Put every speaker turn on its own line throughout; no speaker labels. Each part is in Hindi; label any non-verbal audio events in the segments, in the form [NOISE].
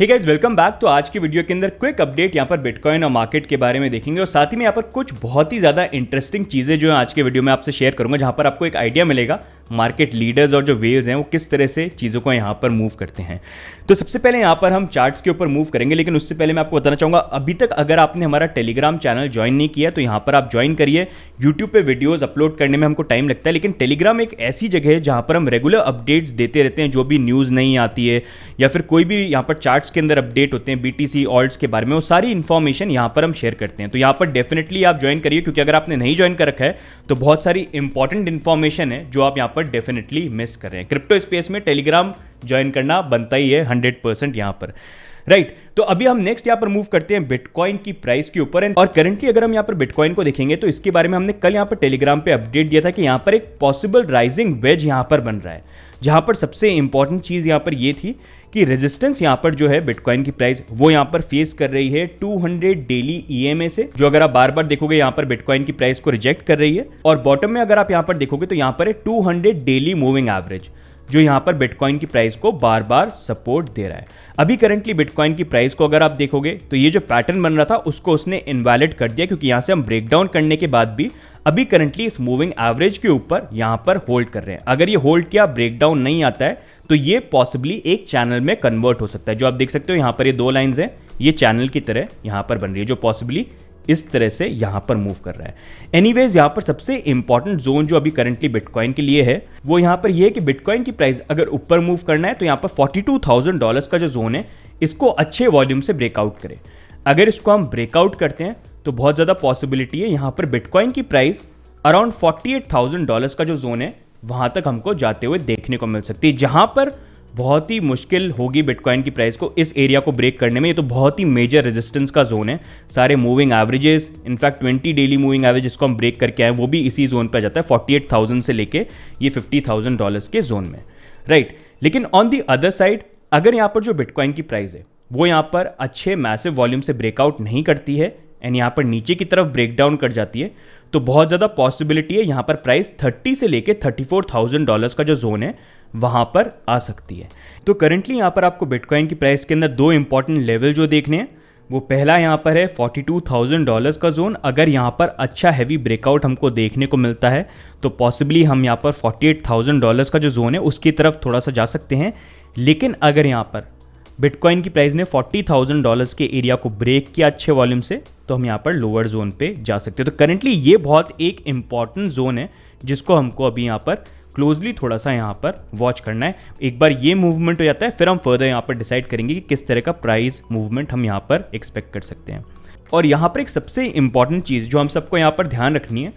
ही वेलकम बैक तो आज की वीडियो के अंदर क्विक अपडेट यहाँ पर बिटकॉइन और मार्केट के बारे में देखेंगे और साथ ही में यहाँ पर कुछ बहुत ही ज़्यादा इंटरेस्टिंग चीज़ें जो है आज के वीडियो में आपसे शेयर करूंगा जहाँ पर आपको एक आइडिया मिलेगा मार्केट लीडर्स और जो वेव्स हैं वो किस तरह से चीज़ों को यहाँ पर मूव करते हैं तो सबसे पहले यहाँ पर हम चार्ट्स के ऊपर मूव करेंगे लेकिन उससे पहले मैं आपको बताना चाहूँगा अभी तक अगर आपने हमारा टेलीग्राम चैनल ज्वाइन नहीं किया तो यहाँ पर आप ज्वाइन करिए यूट्यूब पर वीडियोज़ अपलोड करने में हमको टाइम लगता है लेकिन टेलीग्राम एक ऐसी जगह है जहाँ पर हम रेगुलर अपडेट्स देते रहते हैं जो भी न्यूज़ नहीं आती है या फिर कोई भी यहाँ पर चार्ट्स के अंदर अपडेट होते हैं बी टी ऑल्ट्स के बारे में वो सारी इन्फॉर्मेशन यहाँ पर हम शेयर करते हैं तो यहाँ पर डेफिनेटली आप ज्वाइन करिए क्योंकि अगर आपने नहीं ज्वाइन कर रखा है तो बहुत सारी इंपॉर्टेंट इन्फॉर्मेशन है जो आप यहाँ पर डेफिनेटली मिस कर रहे हैं क्रिप्टो स्पेस में टेलीग्राम ज्वाइन करना बनता ही है हंड्रेड परसेंट यहां पर राइट right. तो अभी हम नेक्स्ट यहां पर मूव करते हैं बिटकॉइन की प्राइस के ऊपर और करंटली अगर हम यहां पर बिटकॉइन को देखेंगे तो इसके बारे में हमने कल यहां पर टेलीग्राम पे अपडेट दिया था कि यहां पर एक पॉसिबल राइजिंग वेज यहां पर बन रहा है जहां पर सबसे इंपॉर्टेंट चीज़ यहां पर यह थी कि रेजिस्टेंस यहां पर जो है बिटकॉइन की प्राइस वो यहां पर फेस कर रही है 200 डेली ईएमए से जो अगर आप बार बार देखोगे यहां पर बिटकॉइन की प्राइस को रिजेक्ट कर रही है और बॉटम में अगर आप यहां पर देखोगे तो यहां पर है 200 डेली मूविंग एवरेज जो यहां पर बिटकॉइन की प्राइस को बार बार सपोर्ट दे रहा है अभी करंटली बिटकॉइन की प्राइस को अगर आप देखोगे तो ये जो पैटर्न बन रहा था उसको उसने इनवैलिड कर दिया क्योंकि यहां से हम ब्रेकडाउन करने के बाद भी अभी करंटली इस मूविंग एवरेज के ऊपर यहां पर होल्ड कर रहे हैं अगर ये होल्ड किया ब्रेकडाउन नहीं आता है तो ये पॉसिबली एक चैनल में कन्वर्ट हो सकता है जो आप देख सकते हो यहाँ पर ये दो लाइन्स हैं ये चैनल की तरह यहाँ पर बन रही है जो पॉसिबली इस तरह से यहां पर मूव कर रहा है एनीवेज यहां पर सबसे इंपॉर्टेंट जोन जो अभी करंटली बिटकॉइन के लिए है वो यहां पर यह है कि बिटकॉइन की प्राइस अगर ऊपर मूव करना है तो यहां पर फोर्टी टू थाउजेंड डॉलर्स का जो जोन है इसको अच्छे वॉल्यूम से ब्रेकआउट करें अगर इसको हम ब्रेकआउट करते हैं तो बहुत ज़्यादा पॉसिबिलिटी है यहां पर बिटकॉइन की price around forty eight thousand dollars का जो जोन है वहां तक हमको जाते हुए देखने को मिल सकती है जहां पर बहुत ही मुश्किल होगी बिटकॉइन की प्राइस को इस एरिया को ब्रेक करने में ये तो बहुत ही मेजर रेजिस्टेंस का जोन है सारे moving averages in fact 20 daily moving average जिसको हम ब्रेक करके आए वो भी इसी जोन पर जाता है 48,000 से लेके ये 50,000 डॉलर्स के जोन में राइट right. लेकिन ऑन दी अदर साइड अगर यहाँ पर जो बिटकॉइन की प्राइस है वो यहाँ पर अच्छे मैसिव वॉल्यूम से ब्रेकआउट नहीं करती है एंड यहाँ पर नीचे की तरफ ब्रेक डाउन कर जाती है तो बहुत ज़्यादा पॉसिबिलिटी है यहां पर प्राइस थर्टी से लेके थर्टी फोर थाउजेंड डॉलर्स का जो जोन है वहां पर आ सकती है तो करेंटली यहां पर आपको बिटकॉइन की प्राइस के अंदर दो इंपॉर्टेंट लेवल जो देखने हैं वो पहला यहां पर है फोर्टी टू थाउजेंड डॉलर्स का जोन अगर यहां पर अच्छा हैवी ब्रेकआउट हमको देखने को मिलता है तो पॉसिबली हम यहाँ पर फोर्टी एट थाउजेंड डॉलर्स का जो जोन है उसकी तरफ थोड़ा सा जा सकते हैं लेकिन अगर यहाँ पर बिटकॉइन की प्राइस ने फोर्टी थाउजेंड डॉलर्स के एरिया को ब्रेक किया अच्छे वॉल्यूम से तो हम यहाँ पर लोअर जोन पे जा सकते हैं तो करेंटली ये बहुत एक इम्पॉर्टेंट जोन है जिसको हमको अभी यहाँ पर क्लोजली थोड़ा सा यहाँ पर वॉच करना है एक बार ये मूवमेंट हो जाता है फिर हम फर्दर यहाँ पर डिसाइड करेंगे कि किस तरह का प्राइस मूवमेंट हम यहाँ पर एक्सपेक्ट कर सकते हैं और यहाँ पर एक सबसे इंपॉर्टेंट चीज़ जो हम सबको यहाँ पर ध्यान रखनी है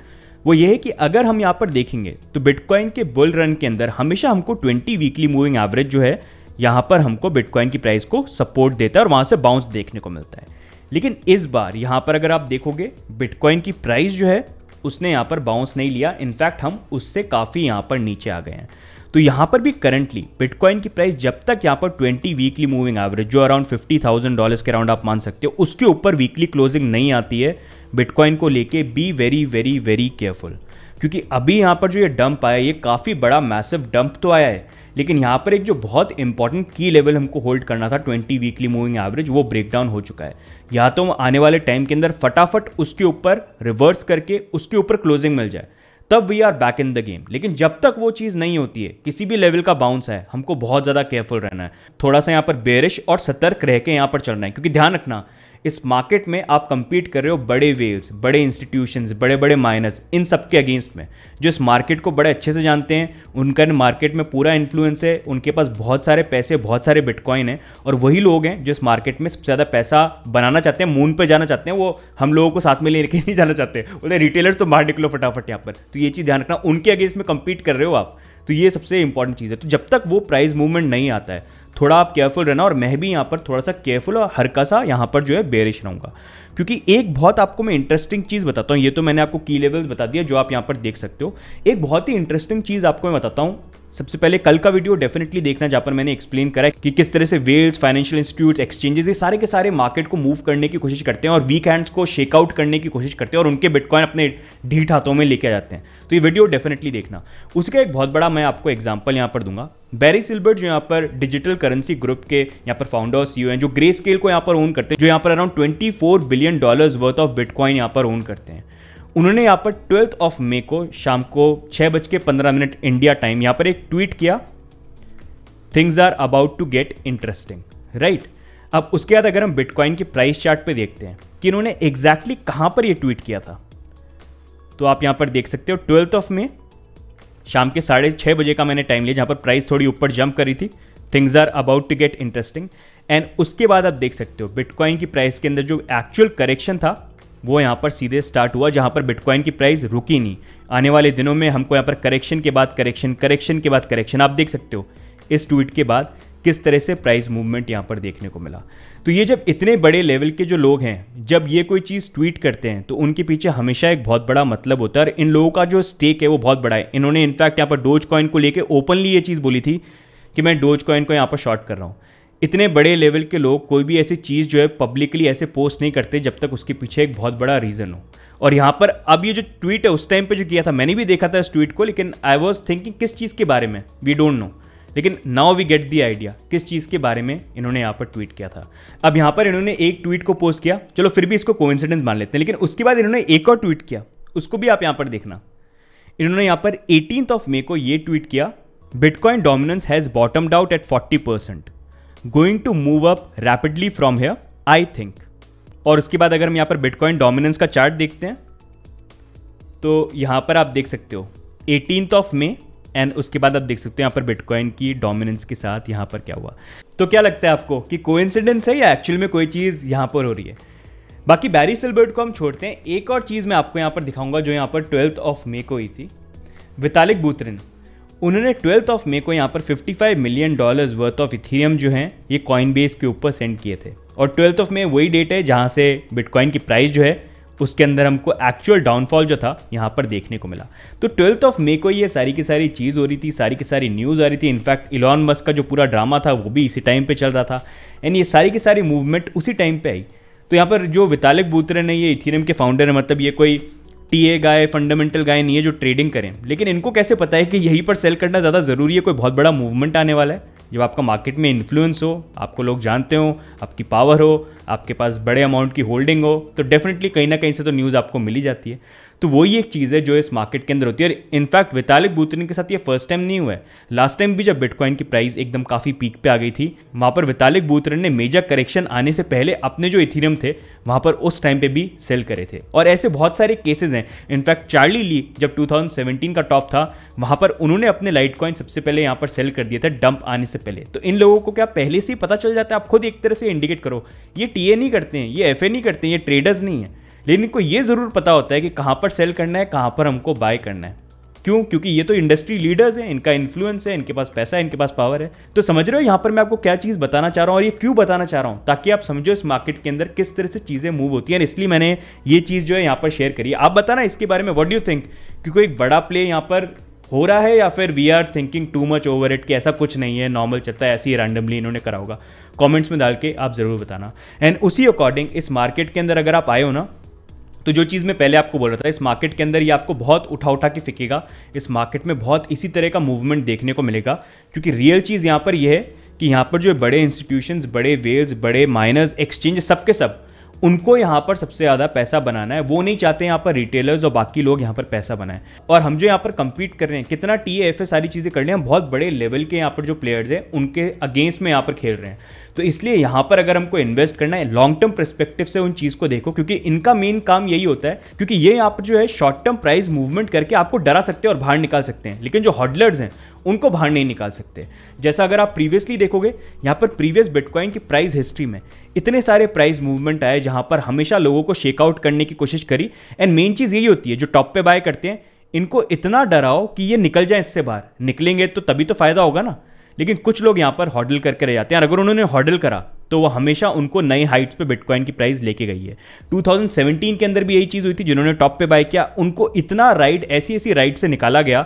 वो ये है कि अगर हम यहाँ पर देखेंगे तो बिटकॉइन के बुल रन के अंदर हमेशा हमको 20 वीकली मूविंग एवरेज जो है यहाँ पर हमको बिटकॉइन की प्राइस को सपोर्ट देता है और वहाँ से बाउंस देखने को मिलता है लेकिन इस बार यहां पर अगर आप देखोगे बिटकॉइन की प्राइस जो है उसने यहां पर बाउंस नहीं लिया इनफैक्ट हम उससे काफ़ी यहां पर नीचे आ गए हैं तो यहां पर भी करंटली बिटकॉइन की प्राइस जब तक यहां पर 20 वीकली मूविंग एवरेज जो अराउंड 50,000 डॉलर के अराउंड आप मान सकते हो उसके ऊपर वीकली क्लोजिंग नहीं आती है बिटकॉइन को लेके be very very very careful क्योंकि अभी यहां पर जो ये डंप आया ये काफ़ी बड़ा मैसिव डंप तो आया है लेकिन यहाँ पर एक जो बहुत इंपॉर्टेंट की लेवल हमको होल्ड करना था ट्वेंटी वीकली मूविंग एवरेज वो ब्रेकडाउन हो चुका है या तो हम आने वाले टाइम के अंदर फटाफट उसके ऊपर रिवर्स करके उसके ऊपर क्लोजिंग मिल जाए तब we are back in the game लेकिन जब तक वो चीज़ नहीं होती है किसी भी लेवल का बाउंस है हमको बहुत ज़्यादा केयरफुल रहना है थोड़ा सा यहाँ पर बेरिश और सतर्क रह के यहाँ पर चलना है क्योंकि ध्यान रखना इस मार्केट में आप कंपीट कर रहे हो बड़े वेल्स बड़े इंस्टीट्यूशंस बड़े बड़े माइनस इन सब के अगेंस्ट में जो इस मार्केट को बड़े अच्छे से जानते हैं उनका मार्केट में पूरा इन्फ्लुएंस है उनके पास बहुत सारे पैसे बहुत सारे बिटकॉइन हैं और वही लोग हैं जो इस मार्केट में सबसे ज़्यादा पैसा बनाना चाहते हैं मून पर जाना चाहते हैं वो हम लोगों को साथ में लेके नहीं जाना चाहते बोले रिटेलर्स तो बाहर निकलो फटाफट यहाँ पर तो ये चीज़ ध्यान रखना उनके अगेंस्ट में कंपीट कर रहे हो आप तो ये सबसे इंपॉर्टेंट चीज़ है तो जब तक वो प्राइस मूवमेंट नहीं आता है थोड़ा आप केयरफुल रहना और मैं भी यहाँ पर थोड़ा सा केयरफुल और हल्का सा यहाँ पर जो है बेरिश रहूँगा क्योंकि एक बहुत आपको मैं इंटरेस्टिंग चीज़ बताता हूँ ये तो मैंने आपको की लेवल्स बता दिया जो आप यहाँ पर देख सकते हो एक बहुत ही इंटरेस्टिंग चीज़ आपको मैं बताता हूँ सबसे पहले कल का वीडियो डेफिनेटली देखना जहां पर मैंने एक्सप्लेन करा कि किस तरह से वेल्स फाइनेंशियल इंस्टीट्यूट एक्सचेंजेस ये सारे के सारे मार्केट को मूव करने की कोशिश करते हैं और वीक हैंड्स को शेकआउट करने की कोशिश करते हैं और उनके बिटकॉइन अपने ढीठ हाथों में लेके जाते हैं तो ये वीडियो डेफिनेटली देखना उसका एक बहुत बड़ा मैं आपको एग्जाम्पल यहाँ पर दूंगा बैरी सिल्बर्ट जो यहाँ पर डिजिटल करेंसी ग्रुप के यहाँ पर फाउंडर सीईओ e हैं जो ग्रे स्केल को यहाँ पर ओन करते हैं जो यहाँ पर around 24 billion dollars worth of bitcoin यहाँ पर ओन करते हैं उन्होंने यहाँ पर ट्वेल्थ ऑफ मे को शाम को छः बज के पंद्रह मिनट इंडिया टाइम यहाँ पर एक ट्वीट किया things are about to get interesting right अब उसके बाद अगर हम बिटकॉइन की प्राइस चार्ट पे देखते हैं कि इन्होंने एग्जैक्टली exactly कहाँ पर ये ट्वीट किया था तो आप यहाँ पर देख सकते हो ट्वेल्थ ऑफ मे शाम के साढ़े छः बजे का मैंने टाइम लिया जहाँ पर प्राइस थोड़ी ऊपर जंप करी थी things are about to get interesting and उसके बाद आप देख सकते हो बिटकॉइन की प्राइस के अंदर जो एक्चुअल करेक्शन था वो यहाँ पर सीधे स्टार्ट हुआ जहाँ पर बिटकॉइन की प्राइस रुकी नहीं आने वाले दिनों में हमको यहाँ पर करेक्शन के बाद करेक्शन करेक्शन के बाद करेक्शन आप देख सकते हो इस ट्वीट के बाद किस तरह से प्राइस मूवमेंट यहाँ पर देखने को मिला तो ये जब इतने बड़े लेवल के जो लोग हैं जब ये कोई चीज़ ट्वीट करते हैं तो उनके पीछे हमेशा एक बहुत बड़ा मतलब होता है और इन लोगों का जो स्टेक है वो बहुत बड़ा है इन्होंने इनफैक्ट यहाँ पर डोज कॉइन को लेकर ओपनली ये चीज़ बोली थी कि मैं डोज कॉइन को यहाँ पर शॉर्ट कर रहा हूँ इतने बड़े लेवल के लोग कोई भी ऐसी चीज़ जो है पब्लिकली ऐसे पोस्ट नहीं करते जब तक उसके पीछे एक बहुत बड़ा रीज़न हो और यहाँ पर अब ये जो ट्वीट है उस टाइम पे जो किया था मैंने भी देखा था इस ट्वीट को लेकिन आई वॉज थिंकिंग किस चीज़ के बारे में वी डोंट नो लेकिन now we get the idea किस चीज़ के बारे में इन्होंने यहाँ पर ट्वीट किया था अब यहाँ पर इन्होंने एक ट्वीट को पोस्ट किया चलो फिर भी इसको कोइंसिडेंस मान लेते हैं लेकिन उसके बाद इन्होंने एक और ट्वीट किया उसको भी आप यहाँ पर देखना इन्होंने यहाँ पर एटीन ऑफ मे को ये ट्वीट किया bitcoin dominance has bottom out at forty percent going to move up rapidly from here I think और उसके बाद अगर हम यहाँ पर बिटकॉइन डोमिनेंस का चार्ट देखते हैं तो यहाँ पर आप देख सकते हो एटीन ऑफ मे एंड उसके बाद आप देख सकते हो यहाँ पर बिटकॉइन की डोमिनेंस के साथ यहाँ पर क्या हुआ तो क्या लगता है आपको कि कोइंसिडेंस है या एक्चुअल में कोई चीज़ यहाँ पर हो रही है बाकी बैरी सिल्बर्ट को हम छोड़ते हैं एक और चीज़ मैं आपको यहाँ पर दिखाऊंगा जो यहाँ पर ट्वेल्थ ऑफ मे को हुई थी वितालिक बूतरिन उन्होंने ट्वेल्थ ऑफ मे को यहाँ पर 55 million dollars worth of Ethereum जो है ये कॉइन बेस के ऊपर सेंड किए थे और ट्वेल्थ ऑफ मे वही डेट है जहाँ से बिटकॉइन की प्राइस जो है उसके अंदर हमको एक्चुअल डाउनफॉल जो था यहाँ पर देखने को मिला तो ट्वेल्थ ऑफ मे को ये सारी की सारी चीज़ हो रही थी सारी की सारी न्यूज़ आ रही थी इनफैक्ट इलॉन मस्क का जो पूरा ड्रामा था वो भी इसी टाइम पर चल रहा था एंड ये सारी की सारी मूवमेंट उसी टाइम पर आई तो यहाँ पर जो वितालक बूत्रे ने ये इथीरियम के फाउंडर है मतलब ये कोई टीए गाय फंडामेंटल गाय नहीं है जो ट्रेडिंग करें लेकिन इनको कैसे पता है कि यहीं पर सेल करना ज़्यादा ज़रूरी है कोई बहुत बड़ा मूवमेंट आने वाला है जब आपका मार्केट में इन्फ्लुएंस हो आपको लोग जानते हो आपकी पावर हो आपके पास बड़े अमाउंट की होल्डिंग हो तो डेफिनेटली कहीं ना कहीं से तो न्यूज़ आपको मिली जाती है तो वही एक चीज़ है जो इस मार्केट के अंदर होती है और इनफैक्ट वितालिक बूतरिन के साथ ये फर्स्ट टाइम नहीं हुआ है लास्ट टाइम भी जब बिटकॉइन की प्राइस एकदम काफ़ी पीक पे आ गई थी वहाँ पर वितालिक बूतरन ने मेजर करेक्शन आने से पहले अपने जो इथीरियम थे वहाँ पर उस टाइम पे भी सेल करे थे और ऐसे बहुत सारे केसेज हैं इनफैक्ट चार्ली ली जब टू का टॉप था वहाँ पर उन्होंने अपने लाइट कॉइन सबसे पहले यहाँ पर सेल कर दिया था डंप आने से पहले तो इन लोगों को क्या पहले से ही पता चल जाता है आप खुद एक तरह से इंडिकेट करो ये टीए नहीं करते हैं ये एफए नहीं करते हैं ये ट्रेडर्स नहीं हैं लेकिन इनको ये ज़रूर पता होता है कि कहाँ पर सेल करना है कहाँ पर हमको बाय करना है क्यों क्योंकि ये तो इंडस्ट्री लीडर्स हैं इनका इन्फ्लुएंस है इनके पास पैसा है इनके पास पावर है तो समझ रहे हो यहाँ पर मैं आपको क्या चीज़ बताना चाह रहा हूँ और ये क्यों बताना चाह रहा हूँ ताकि आप समझो इस मार्केट के अंदर किस तरह से चीज़ें मूव होती हैं इसलिए मैंने ये चीज़ जो है यहाँ पर शेयर करी आप बताना इसके बारे में वट यू थिंक क्योंकि कोई बड़ा प्ले यहाँ पर हो रहा है या फिर we are thinking too much over it कि ऐसा कुछ नहीं है नॉर्मल चलता है ऐसे ही रैंडमली इन्होंने करा होगा कमेंट्स में डाल के आप ज़रूर बताना एंड उसी अकॉर्डिंग इस मार्केट के अंदर अगर आप आए हो ना तो जो चीज़ मैं पहले आपको बोल रहा था इस मार्केट के अंदर ये आपको बहुत उठा उठा के फेंकेगा इस मार्केट में बहुत इसी तरह का मूवमेंट देखने को मिलेगा क्योंकि रियल चीज़ यहाँ पर यह है कि यहाँ पर जो बड़े इंस्टीट्यूशंस बड़े वेल्स बड़े माइनर्स एक्सचेंज सब के सब उनको यहाँ पर सबसे ज़्यादा पैसा बनाना है वो नहीं चाहते यहाँ पर रिटेलर्स और बाकी लोग यहाँ पर पैसा बनाएं और हम जो यहाँ पर कंपीट कर रहे हैं कितना टी एफ सारी चीज़ें कर रहे हैं हम बहुत बड़े लेवल के यहाँ पर जो प्लेयर्स हैं उनके अगेंस्ट में यहाँ पर खेल रहे हैं तो इसलिए यहाँ पर अगर हमको इन्वेस्ट करना है लॉन्ग टर्म परस्पेक्टिव से उन चीज़ को देखो क्योंकि इनका मेन काम यही होता है क्योंकि ये यहां पर जो है शॉर्ट टर्म प्राइस मूवमेंट करके आपको डरा सकते हैं और बाहर निकाल सकते हैं लेकिन जो हॉडलर्स हैं उनको बाहर नहीं निकाल सकते जैसा अगर आप प्रीवियसली देखोगे यहाँ पर प्रीवियस बिटकॉइन की प्राइस हिस्ट्री में इतने सारे प्राइस मूवमेंट आए जहाँ पर हमेशा लोगों को शेकआउट करने की कोशिश करी एंड मेन चीज़ यही होती है जो टॉप पे बाय करते हैं इनको इतना डराओ कि ये निकल जाए इससे बाहर निकलेंगे तो तभी तो फायदा होगा ना लेकिन कुछ लोग यहाँ पर हॉडल करके रह जाते हैं अगर उन्होंने हॉडल करा तो वो हमेशा उनको नए हाइट्स पे बिटकॉइन की प्राइस लेके गई है 2017 के अंदर भी यही चीज़ हुई थी जिन्होंने टॉप पे बाय किया उनको इतना राइड ऐसी ऐसी राइड से निकाला गया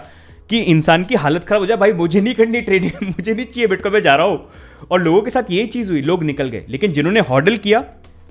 कि इंसान की हालत खराब हो जाए भाई मुझे नहीं करनी ट्रेडिंग [LAUGHS] मुझे नहीं चाहिए बिटकॉइन में जा रहा हो और लोगों के साथ यही चीज़ हुई लोग निकल गए लेकिन जिन्होंने हॉडल किया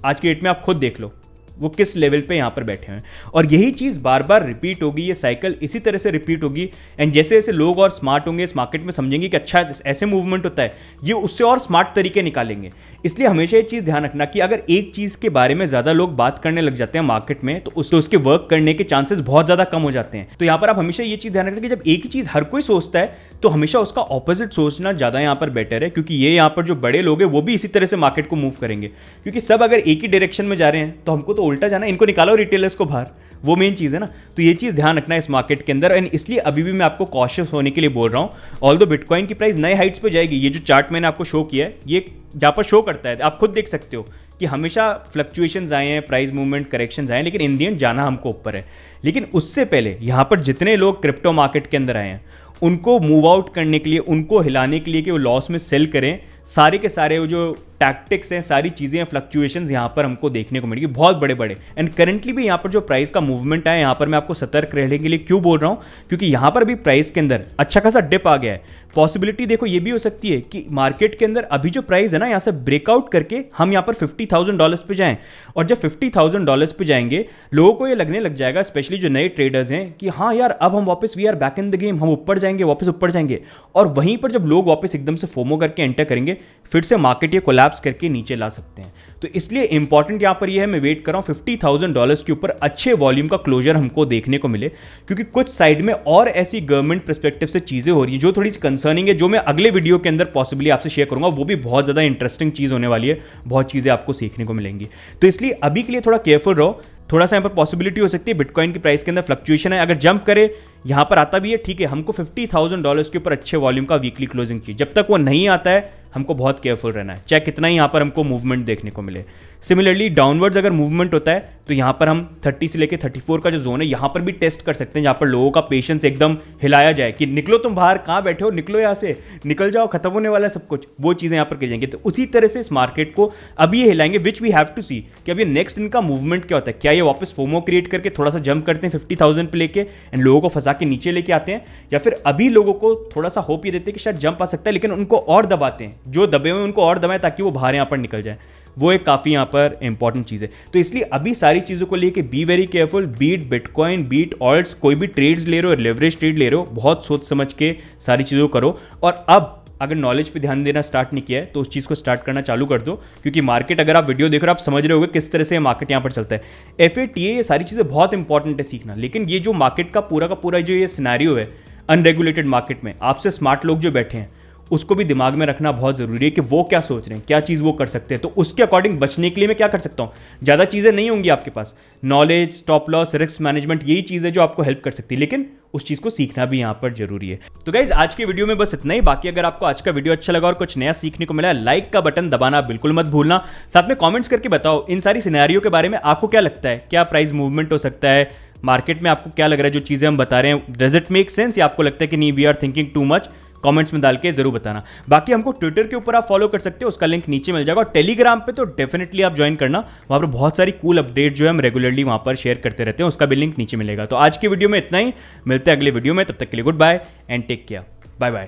आज की डेट में आप खुद देख लो वो किस लेवल पे यहाँ पर बैठे हुए हैं और यही चीज़ बार बार रिपीट होगी ये साइकिल इसी तरह से रिपीट होगी एंड जैसे जैसे लोग और स्मार्ट होंगे इस मार्केट में समझेंगे कि अच्छा ऐसे मूवमेंट होता है ये उससे और स्मार्ट तरीके निकालेंगे इसलिए हमेशा ये चीज़ ध्यान रखना कि अगर एक चीज़ के बारे में ज़्यादा लोग बात करने लग जाते हैं मार्केट में तो उससे तो उसके वर्क करने के चांसेस बहुत ज़्यादा कम हो जाते हैं तो यहाँ पर आप हमेशा ये चीज़ ध्यान रखना कि जब एक ही चीज़ हर कोई सोचता है तो हमेशा उसका ऑपोजिट सोचना ज़्यादा यहाँ पर बेटर है क्योंकि ये यहाँ पर जो बड़े लोग हैं वो भी इसी तरह से मार्केट को मूव करेंगे क्योंकि सब अगर एक ही डायरेक्शन में जा रहे हैं तो हमको तो उल्टा जाना इनको निकालो रिटेलर्स को बाहर वो मेन चीज़ है ना तो ये चीज़ ध्यान रखना है इस मार्केट के अंदर एंड इसलिए अभी भी मैं आपको कॉशियस होने के लिए बोल रहा हूँ ऑल दो बिटकॉइन की प्राइस नए हाइट्स पर जाएगी ये जो चार्ट मैंने आपको शो किया है ये जहाँ पर शो करता है आप खुद देख सकते हो कि हमेशा फ्लक्चुएशन आए हैं प्राइस मूवमेंट करेक्शन आए हैं लेकिन इन दी एंड जाना हमको ऊपर है लेकिन उससे पहले यहाँ पर जितने लोग क्रिप्टो मार्केट के अंदर आए हैं उनको मूव आउट करने के लिए उनको हिलाने के लिए कि वो लॉस में सेल करें सारे के सारे वो जो टैक्टिक्स हैं सारी चीज़ें हैं फ्लक्चुएशन यहाँ पर हमको देखने को मिलेगी बहुत बड़े बड़े एंड करेंटली भी यहाँ पर जो प्राइस का मूवमेंट है यहाँ पर मैं आपको सतर्क रहने के लिए क्यों बोल रहा हूँ क्योंकि यहाँ पर भी प्राइस के अंदर अच्छा खासा डिप आ गया है पॉसिबिलिटी देखो ये भी हो सकती है कि मार्केट के अंदर अभी जो प्राइस है ना यहाँ से ब्रेकआउट करके हम यहाँ पर फिफ्टी थाउजेंड डॉलर्स पर जाएं और जब फिफ्टी थाउजेंड डॉलर्स पर जाएंगे लोगों को ये लगने लग जाएगा स्पेशली जो नए ट्रेडर्स हैं कि हाँ यार अब हम वापस we are back in the game हम ऊपर जाएंगे वापस ऊपर जाएंगे और वहीं पर जब लोग वापस एकदम से फोमो करके एंटर करेंगे फिर से मार्केट ये कोलैप कोलैप्स करके नीचे ला सकते हैं तो इसलिए इंपॉर्टेंट यहां पर यह है मैं वेट कर रहा हूं फिफ्टी थाउजेंड डॉलर के ऊपर अच्छे वॉल्यूम का क्लोजर हमको देखने को मिले क्योंकि कुछ साइड में और ऐसी गवर्नमेंट परस्पेक्टिव से चीज़ें हो रही है जो थोड़ी सी कंसर्निंग है जो मैं अगले वीडियो के अंदर पॉसिबली आपसे शेयर करूंगा वो भी बहुत ज़्यादा इंटरेस्टिंग चीज़ होने वाली है बहुत चीज़ें आपको सीखने को मिलेंगी तो इसलिए अभी के लिए थोड़ा केयरफुल रहो थोड़ा सा यहाँ पर पॉसिबिलिटी हो सकती है बिटकॉइन की प्राइस के अंदर फ्लक्चुएशन है अगर जंप करे यहां पर आता भी है ठीक है हमको फिफ्टी थाउजेंड डॉलर के ऊपर अच्छे वॉल्यूम का वीकली क्लोजिंग चाहिए जब तक वो नहीं आता है हमको बहुत केयरफुल रहना है चाहे कितना ही यहाँ पर हमको मूवमेंट देखने को मिले सिमिलरली डाउनवर्ड्स अगर मूवमेंट होता है तो यहाँ पर हम 30 से लेकर 34 का जो जोन है यहाँ पर भी टेस्ट कर सकते हैं जहाँ पर लोगों का पेशेंस एकदम हिलाया जाए कि निकलो तुम बाहर कहाँ बैठे हो निकलो यहाँ से निकल जाओ खत्म होने वाला है सब कुछ वो चीज़ें यहाँ पर की जाएंगी तो उसी तरह से इस मार्केट को अभी ये हिलाएंगे which we have to see कि अभी नेक्स्ट इनका मूवमेंट क्या होता है क्या ये वापस फोमो क्रिएट करके थोड़ा सा जंप करते हैं फिफ्टी थाउजेंड पे लेके एंड लोगों को फंसा जाके नीचे लेके आते हैं या फिर अभी लोगों को थोड़ा सा होप ये देते हैं कि शायद जंप आ सकता है लेकिन उनको और दबाते हैं जो दबे हुए उनको और दबाएं ताकि वो बाहर यहाँ पर निकल जाए वो एक काफ़ी यहाँ पर इंपॉर्टेंट चीज़ है तो इसलिए अभी सारी चीज़ों को लेके be very careful be it bitcoin be it alt कोई भी ट्रेड्स ले रहे हो लेवरेज ट्रेड ले रहे हो बहुत सोच समझ के सारी चीज़ों करो और अब अगर नॉलेज पे ध्यान देना स्टार्ट नहीं किया है तो उस चीज़ को स्टार्ट करना चालू कर दो क्योंकि मार्केट अगर आप वीडियो देख रहे हो आप समझ रहे होगे किस तरह से मार्केट यहाँ पर चलता है एफ ये सारी चीज़ें बहुत इंपॉर्टेंट है सीखना लेकिन ये जो मार्केट का पूरा का पूरा जो ये सिनारियो है अनरेगुलेटेड मार्केट में आपसे स्मार्ट लोग जो बैठे हैं उसको भी दिमाग में रखना बहुत ज़रूरी है कि वो क्या सोच रहे हैं क्या चीज़ वो कर सकते हैं तो उसके अकॉर्डिंग बचने के लिए मैं क्या कर सकता हूँ ज़्यादा चीज़ें नहीं होंगी आपके पास knowledge stop loss risk management यही चीज़ है जो आपको हेल्प कर सकती है लेकिन उस चीज़ को सीखना भी यहाँ पर जरूरी है तो गाइज आज के वीडियो में बस इतना ही बाकी अगर आपको आज का वीडियो अच्छा लगा और कुछ नया सीखने को मिला लाइक का बटन दबाना बिल्कुल मत भूलना साथ में कॉमेंट्स करके बताओ इन सारी सिनेरियो के बारे में आपको क्या लगता है क्या प्राइस मूवमेंट हो सकता है मार्केट में आपको क्या लग रहा है जो चीज़ें हम बता रहे हैं डज इट मेक सेंस या आपको लगता है कि नहीं we are thinking too much comments में डाल के जरूर बताना बाकी हमको ट्विटर के ऊपर आप फॉलो कर सकते हो उसका लिंक नीचे मिल जाएगा और टेलीग्राम पे तो डेफिनेटली आप ज्वाइन करना वहाँ पर बहुत सारी कूल अपडेट जो है हम रेगुलरली वहाँ पर शेयर करते रहते हैं उसका भी लिंक नीचे मिलेगा तो आज की वीडियो में इतना ही मिलते हैं अगले वीडियो में तब तक के लिए good bye and take care bye bye